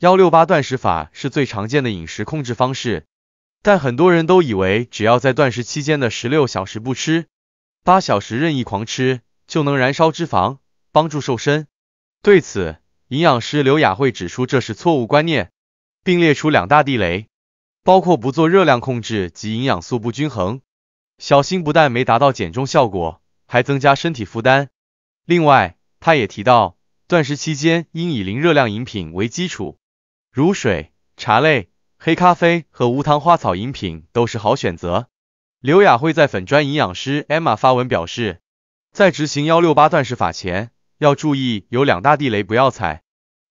幺六八断食法是最常见的饮食控制方式，但很多人都以为只要在断食期间的十六小时不吃，八小时任意狂吃就能燃烧脂肪，帮助瘦身。对此，营养师刘雅慧指出这是错误观念，并列出两大地雷，包括不做热量控制及营养素不均衡，小心不但没达到减重效果，还增加身体负担。另外，她也提到，断食期间应以零热量饮品为基础。如水、茶类、黑咖啡和无糖花草饮品都是好选择。刘雅慧在粉砖营养师 Emma 发文表示，在执行幺六八断食法前，要注意有两大地雷不要踩。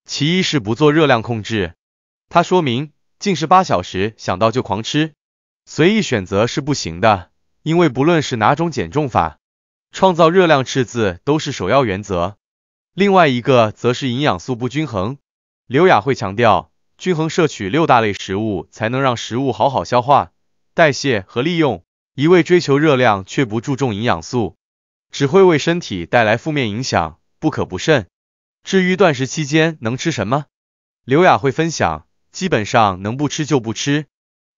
其一是不做热量控制，它说明进食八小时想到就狂吃，随意选择是不行的，因为不论是哪种减重法，创造热量赤字都是首要原则。另外一个则是营养素不均衡。刘雅慧强调。均衡摄取六大类食物，才能让食物好好消化、代谢和利用。一味追求热量却不注重营养素，只会为身体带来负面影响，不可不慎。至于断食期间能吃什么，刘雅慧分享，基本上能不吃就不吃，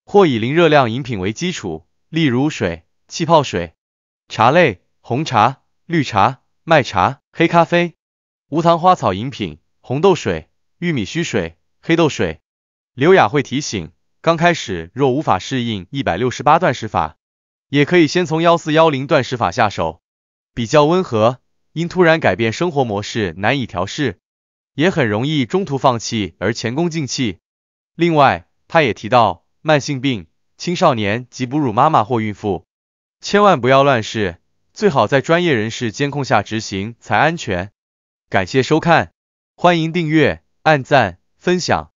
或以零热量饮品为基础，例如水、气泡水、茶类（红茶、绿茶、麦茶、黑咖啡）、无糖花草饮品、红豆水、玉米须水。黑豆水，刘雅慧提醒，刚开始若无法适应一百六十八断食法，也可以先从幺四幺零断食法下手，比较温和。因突然改变生活模式，难以调试，也很容易中途放弃而前功尽弃。另外，她也提到，慢性病、青少年及哺乳妈妈或孕妇，千万不要乱试，最好在专业人士监控下执行才安全。感谢收看，欢迎订阅、按赞。分享。